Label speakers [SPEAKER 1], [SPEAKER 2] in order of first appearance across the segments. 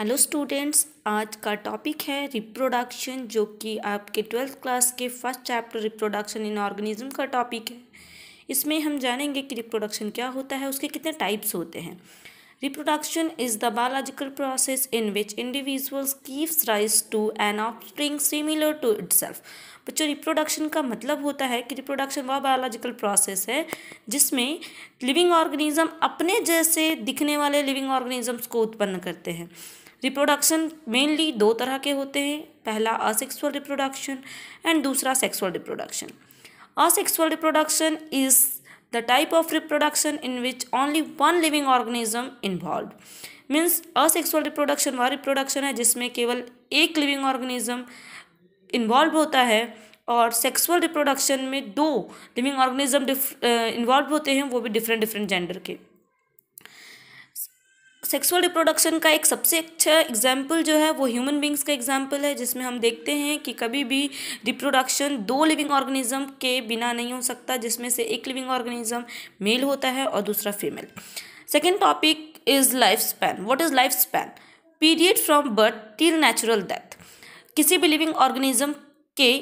[SPEAKER 1] hello students आज का topic है रिप्रोडक्शन जो कि आपके ट्वेल्थ क्लास के first chapter reproduction in organism का टॉपिक है इसमें हम जानेंगे कि रिप्रोडक्शन क्या होता है उसके कितने टाइप्स होते हैं reproduction is the biological process in which individuals gives rise to an offspring similar to itself बच्चों रिप्रोडक्शन का मतलब होता है कि रिप्रोडक्शन वह बायोलॉजिकल प्रोसेस है जिसमें लिविंग ऑर्गेनिज्म अपने जैसे दिखने वाले लिविंग ऑर्गेनिजम्स को उत्पन्न करते हैं रिप्रोडक्शन मेनली दो तरह के होते हैं पहला असेक्सुअल रिप्रोडक्शन एंड दूसरा sexual reproduction asexual reproduction is the type of reproduction in which only one living organism involve means asexual reproduction वह रिप्रोडक्शन है जिसमें केवल एक लिविंग ऑर्गेनिज्म इन्वॉल्व होता है और सेक्सुअल रिप्रोडक्शन में दो लिविंग ऑर्गेनिज्म इन्वॉल्व होते हैं वो भी डिफरेंट डिफरेंट जेंडर के सेक्सुअल रिप्रोडक्शन का एक सबसे अच्छा एग्जाम्पल जो है वो ह्यूमन बींग्स का एग्जाम्पल है जिसमें हम देखते हैं कि कभी भी रिप्रोडक्शन दो लिविंग ऑर्गेनिज्म के बिना नहीं हो सकता जिसमें से एक लिविंग ऑर्गेनिज्म मेल होता है और दूसरा female second topic is life span what is life span period from birth till natural death किसी भी लिविंग ऑर्गेनिज्म के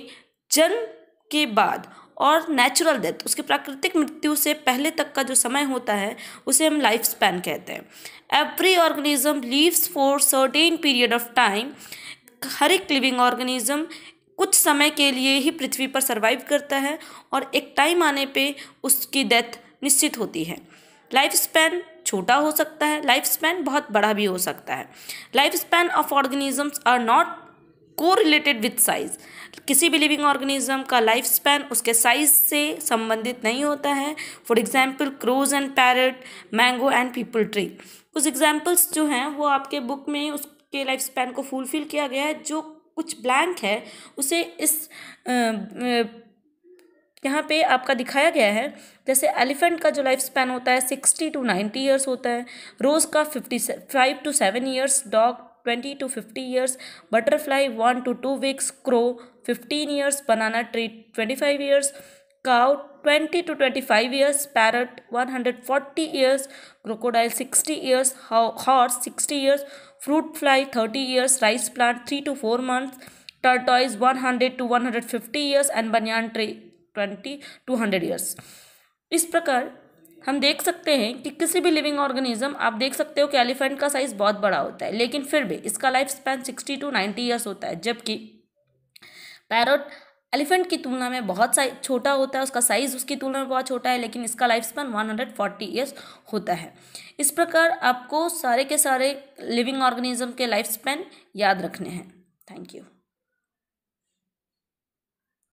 [SPEAKER 1] जन्म के बाद और नेचुरल डेथ उसकी प्राकृतिक मृत्यु से पहले तक का जो समय होता है उसे हम लाइफ स्पैन कहते हैं every organism lives for certain period of time हर एक लिविंग ऑर्गेनिज्म कुछ समय के लिए ही पृथ्वी पर सर्वाइव करता है और एक टाइम आने पे उसकी डेथ निश्चित होती है लाइफ स्पैन छोटा हो सकता है लाइफ स्पैन बहुत बड़ा भी हो सकता है life span of organisms are not को रिलेटेड विथ साइज़ किसी भी लिविंग ऑर्गेनिज्म का लाइफ स्पैन उसके साइज से संबंधित नहीं होता है for example crows and parrot mango and peepal tree कुछ एग्जाम्पल्स जो हैं वो आपके बुक में उसके लाइफ स्पैन को फुलफिल किया गया है जो कुछ ब्लैंक है उसे इस यहाँ पे आपका दिखाया गया है जैसे एलिफेंट का जो लाइफ स्पैन होता है सिक्सटी टू नाइन्टी ईयर्स होता है रोज़ का fifty five to seven years dog twenty to fifty years butterfly one to two weeks crow fifteen years banana tree twenty five years cow twenty to twenty five years parrot one hundred forty years crocodile sixty years horse sixty years fruit fly thirty years rice plant three to four months tortoise one hundred to one hundred fifty years and banyan tree twenty to hundred years इस प्रकार हम देख सकते हैं कि किसी भी living organism आप देख सकते हो कि एलिफेंट का साइज बहुत बड़ा होता है लेकिन फिर भी इसका life span sixty to ninety years होता है जबकि पैरोट एलिफेंट की तुलना में बहुत साइज छोटा होता है उसका साइज उसकी तुलना में बहुत छोटा है लेकिन इसका life span one hundred forty years होता है इस प्रकार आपको सारे के सारे लिविंग ऑर्गेनिज्म के लाइफ स्पैन याद रखने हैं थैंक यू